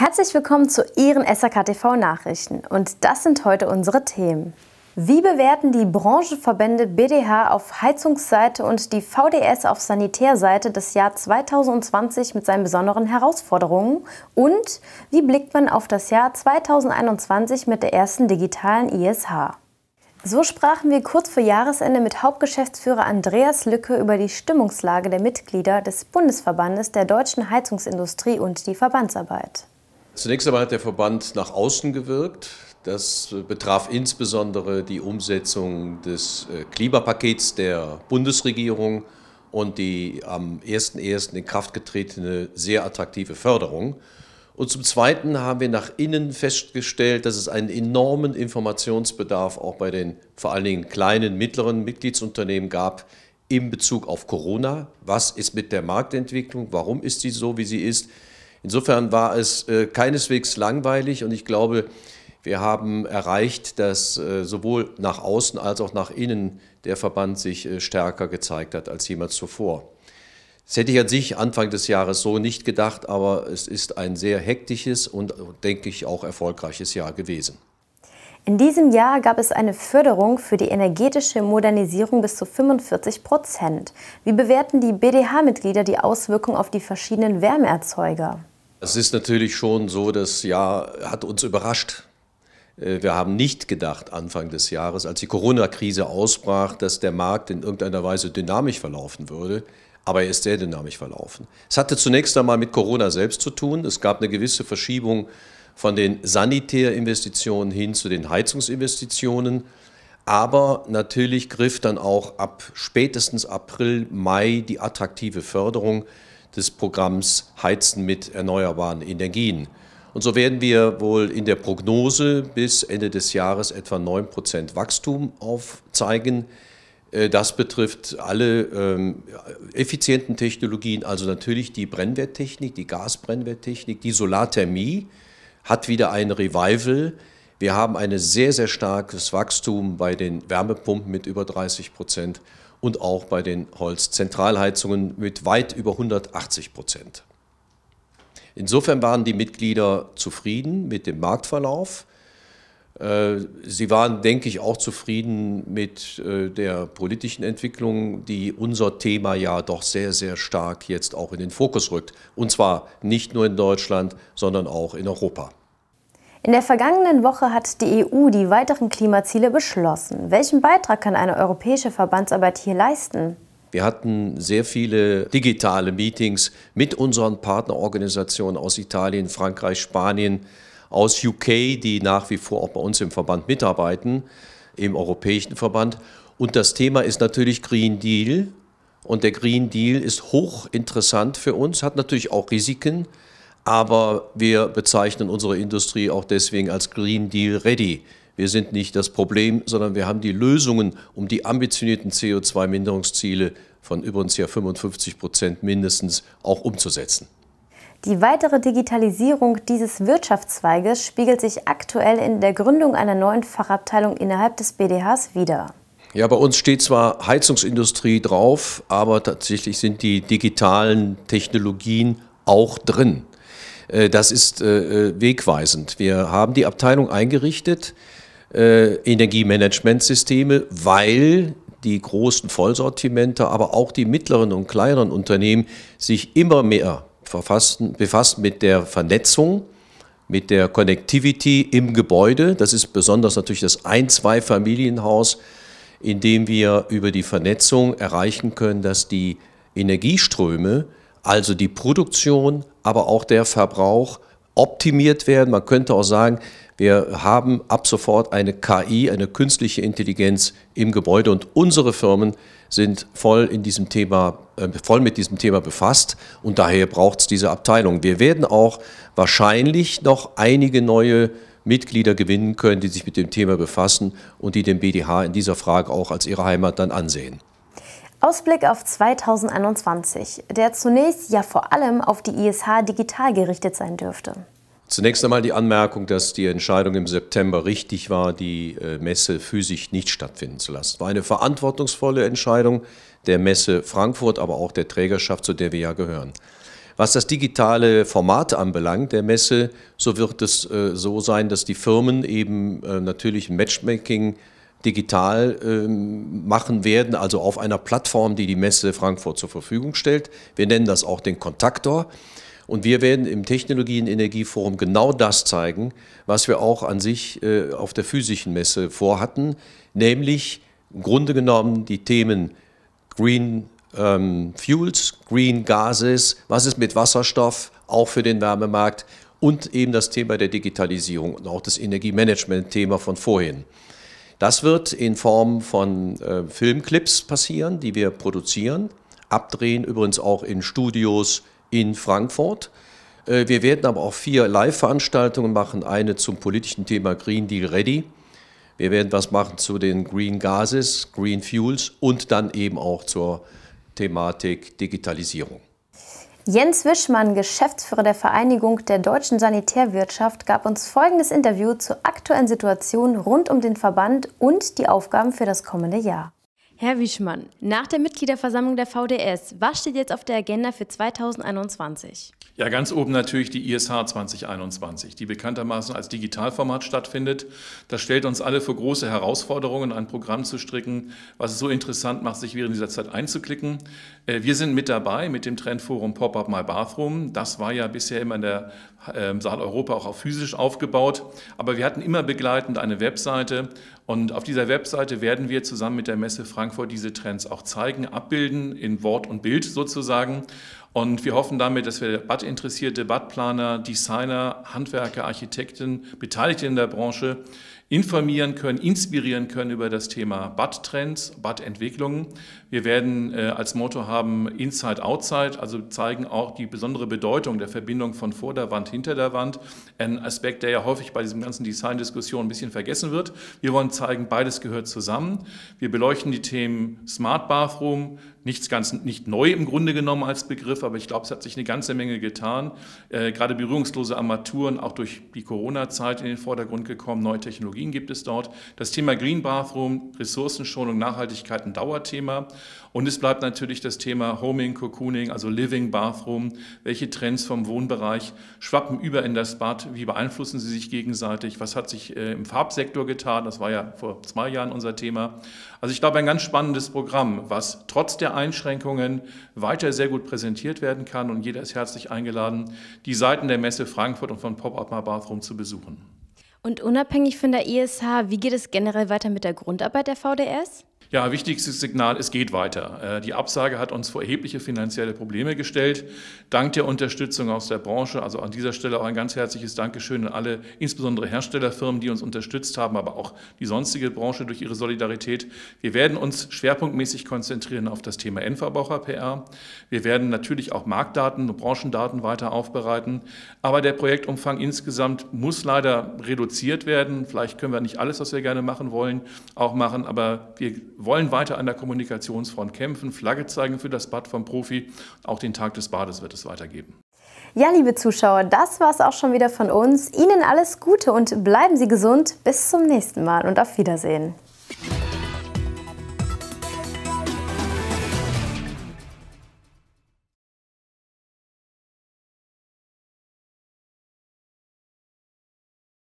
Herzlich willkommen zu Ihren SRK TV Nachrichten und das sind heute unsere Themen. Wie bewerten die Branchenverbände BDH auf Heizungsseite und die VDS auf Sanitärseite das Jahr 2020 mit seinen besonderen Herausforderungen? Und wie blickt man auf das Jahr 2021 mit der ersten digitalen ISH? So sprachen wir kurz vor Jahresende mit Hauptgeschäftsführer Andreas Lücke über die Stimmungslage der Mitglieder des Bundesverbandes der deutschen Heizungsindustrie und die Verbandsarbeit. Zunächst einmal hat der Verband nach außen gewirkt. Das betraf insbesondere die Umsetzung des äh, Klimapakets der Bundesregierung und die am 01.01. in Kraft getretene sehr attraktive Förderung. Und zum Zweiten haben wir nach innen festgestellt, dass es einen enormen Informationsbedarf auch bei den vor allen Dingen kleinen, mittleren Mitgliedsunternehmen gab in Bezug auf Corona. Was ist mit der Marktentwicklung? Warum ist sie so, wie sie ist? Insofern war es äh, keineswegs langweilig und ich glaube, wir haben erreicht, dass äh, sowohl nach außen als auch nach innen der Verband sich äh, stärker gezeigt hat als jemals zuvor. Das hätte ich an sich Anfang des Jahres so nicht gedacht, aber es ist ein sehr hektisches und, denke ich, auch erfolgreiches Jahr gewesen. In diesem Jahr gab es eine Förderung für die energetische Modernisierung bis zu 45 Prozent. Wie bewerten die BDH-Mitglieder die Auswirkungen auf die verschiedenen Wärmeerzeuger? Es ist natürlich schon so, das Jahr hat uns überrascht. Äh, wir haben nicht gedacht Anfang des Jahres, als die Corona-Krise ausbrach, dass der Markt in irgendeiner Weise dynamisch verlaufen würde. Aber er ist sehr dynamisch verlaufen. Es hatte zunächst einmal mit Corona selbst zu tun. Es gab eine gewisse Verschiebung von den Sanitärinvestitionen hin zu den Heizungsinvestitionen. Aber natürlich griff dann auch ab spätestens April, Mai die attraktive Förderung des Programms Heizen mit erneuerbaren Energien. Und so werden wir wohl in der Prognose bis Ende des Jahres etwa 9 Wachstum aufzeigen. Äh, das betrifft alle ähm, effizienten Technologien, also natürlich die Brennwerttechnik, die Gasbrennwerttechnik, die Solarthermie hat wieder ein Revival. Wir haben ein sehr, sehr starkes Wachstum bei den Wärmepumpen mit über 30 Prozent und auch bei den Holzzentralheizungen mit weit über 180 Prozent. Insofern waren die Mitglieder zufrieden mit dem Marktverlauf. Äh, sie waren, denke ich, auch zufrieden mit äh, der politischen Entwicklung, die unser Thema ja doch sehr, sehr stark jetzt auch in den Fokus rückt. Und zwar nicht nur in Deutschland, sondern auch in Europa. In der vergangenen Woche hat die EU die weiteren Klimaziele beschlossen. Welchen Beitrag kann eine europäische Verbandsarbeit hier leisten? Wir hatten sehr viele digitale Meetings mit unseren Partnerorganisationen aus Italien, Frankreich, Spanien, aus UK, die nach wie vor auch bei uns im Verband mitarbeiten, im Europäischen Verband. Und das Thema ist natürlich Green Deal. Und der Green Deal ist hochinteressant für uns, hat natürlich auch Risiken aber wir bezeichnen unsere Industrie auch deswegen als Green Deal Ready. Wir sind nicht das Problem, sondern wir haben die Lösungen, um die ambitionierten CO2-Minderungsziele von übrigens ja 55 Prozent mindestens auch umzusetzen. Die weitere Digitalisierung dieses Wirtschaftszweiges spiegelt sich aktuell in der Gründung einer neuen Fachabteilung innerhalb des BDHs wider. Ja, bei uns steht zwar Heizungsindustrie drauf, aber tatsächlich sind die digitalen Technologien auch drin. Äh, das ist äh, äh, wegweisend. Wir haben die Abteilung eingerichtet, Energiemanagementsysteme, weil die großen Vollsortimente, aber auch die mittleren und kleineren Unternehmen sich immer mehr verfassten, mit der Vernetzung, mit der Connectivity im Gebäude. Das ist besonders natürlich das Ein-Zwei-Familienhaus, in dem wir über die Vernetzung erreichen können, dass die Energieströme, also die Produktion, aber auch der Verbrauch optimiert werden. Man könnte auch sagen, wir haben ab sofort eine KI, eine künstliche Intelligenz im Gebäude und unsere Firmen sind voll in diesem Thema, äh, voll mit diesem Thema befasst und daher braucht es diese Abteilung. Wir werden auch wahrscheinlich noch einige neue Mitglieder gewinnen können, die sich mit dem Thema befassen und die den BDH in dieser Frage auch als ihre Heimat dann ansehen. Ausblick auf 2021, der zunächst ja vor allem auf die ISH digital gerichtet sein dürfte. Zunächst einmal die Anmerkung, dass die Entscheidung im September richtig war, die äh, Messe physisch nicht stattfinden zu lassen. War eine verantwortungsvolle Entscheidung der Messe Frankfurt, aber auch der Trägerschaft, zu der wir ja gehören. Was das digitale Format anbelangt, der Messe, so wird es äh, so sein, dass die Firmen eben äh, natürlich ein Matchmaking digital ähm, machen werden, also auf einer Plattform, die die Messe Frankfurt zur Verfügung stellt. Wir nennen das auch den Kontaktor. Und wir werden im Technologie- und Energieforum genau das zeigen, was wir auch an sich äh, auf der physischen Messe vorhatten, nämlich im Grunde genommen die Themen Green ähm, Fuels, Green Gases, was ist mit Wasserstoff, auch für den Wärmemarkt und eben das Thema der Digitalisierung und auch das Energiemanagement-Thema von vorhin. Das wird in Form von äh, Filmclips passieren, die wir produzieren, abdrehen, übrigens auch in Studios in Frankfurt. Äh, wir werden aber auch vier Live-Veranstaltungen machen, eine zum politischen Thema Green Deal Ready. Wir werden was machen zu den Green Gases, Green Fuels und dann eben auch zur Thematik Digitalisierung. Jens Wischmann, Geschäftsführer der Vereinigung der deutschen Sanitärwirtschaft, gab uns folgendes Interview zur aktuellen Situation rund um den Verband und die Aufgaben für das kommende Jahr. Herr Wischmann, nach der Mitgliederversammlung der VDS, was steht jetzt auf der Agenda für 2021? Ja, ganz oben natürlich die ISH 2021, die bekanntermaßen als Digitalformat stattfindet. Das stellt uns alle vor große Herausforderungen, ein Programm zu stricken, was es so interessant macht, sich während dieser Zeit einzuklicken. Äh, wir sind mit dabei mit dem Trendforum Pop-Up My Bathroom. Das war ja bisher immer in der ähm, Saal Europa auch auf physisch aufgebaut. Aber wir hatten immer begleitend eine Webseite und auf dieser Webseite werden wir zusammen mit der Messe Frankfurt diese Trends auch zeigen, abbilden in Wort und Bild sozusagen. Und wir hoffen damit, dass wir Badinteressierte, Badplaner, Designer, Handwerker, Architekten, Beteiligte in der Branche informieren können, inspirieren können über das Thema Bad-Trends, Bad-Entwicklungen. Wir werden äh, als Motto haben Inside Outside, also zeigen auch die besondere Bedeutung der Verbindung von vor der Wand, hinter der Wand. Ein Aspekt, der ja häufig bei diesem ganzen Design-Diskussion ein bisschen vergessen wird. Wir wollen zeigen, beides gehört zusammen. Wir beleuchten die Themen Smart Bathroom, nichts ganz nicht neu im Grunde genommen als Begriff, aber ich glaube, es hat sich eine ganze Menge getan. Äh, gerade berührungslose Armaturen, auch durch die Corona-Zeit in den Vordergrund gekommen, neue Technologien. Technologien gibt es dort. Das Thema Green Bathroom, Ressourcenschonung, Nachhaltigkeit ein Dauerthema. Und es bleibt natürlich das Thema Homing, Cocooning, also Living Bathroom. Welche Trends vom Wohnbereich schwappen über in das Bad? Wie beeinflussen sie sich gegenseitig? Was hat sich äh, im Farbsektor getan? Das war ja vor zwei Jahren unser Thema. Also ich glaube, ein ganz spannendes Programm, was trotz der Einschränkungen weiter sehr gut präsentiert werden kann. Und jeder ist herzlich eingeladen, die Seiten der Messe Frankfurt und von Pop-Up My Bathroom zu besuchen. Und unabhängig von der ESH, wie geht es generell weiter mit der Grundarbeit der VDS? Ja, wichtigstes Signal, es geht weiter. Äh, die Absage hat uns vor erhebliche finanzielle Probleme gestellt. Dank der Unterstützung aus der Branche, also an dieser Stelle auch ein ganz herzliches Dankeschön an alle, insbesondere Herstellerfirmen, die uns unterstützt haben, aber auch die sonstige Branche durch ihre Solidarität. Wir werden uns schwerpunktmäßig konzentrieren auf das Thema Endverbraucher-PR. Wir werden natürlich auch Marktdaten und Branchendaten weiter aufbereiten. Aber der Projektumfang insgesamt muss leider reduziert werden. Vielleicht können wir nicht alles, was wir gerne machen wollen, auch machen, aber wir wollen weiter an der Kommunikationsfront kämpfen, Flagge zeigen für das Bad vom Profi. Auch den Tag des Bades wird es weitergeben. Ja, liebe Zuschauer, das war es auch schon wieder von uns. Ihnen alles Gute und bleiben Sie gesund. Bis zum nächsten Mal und auf Wiedersehen.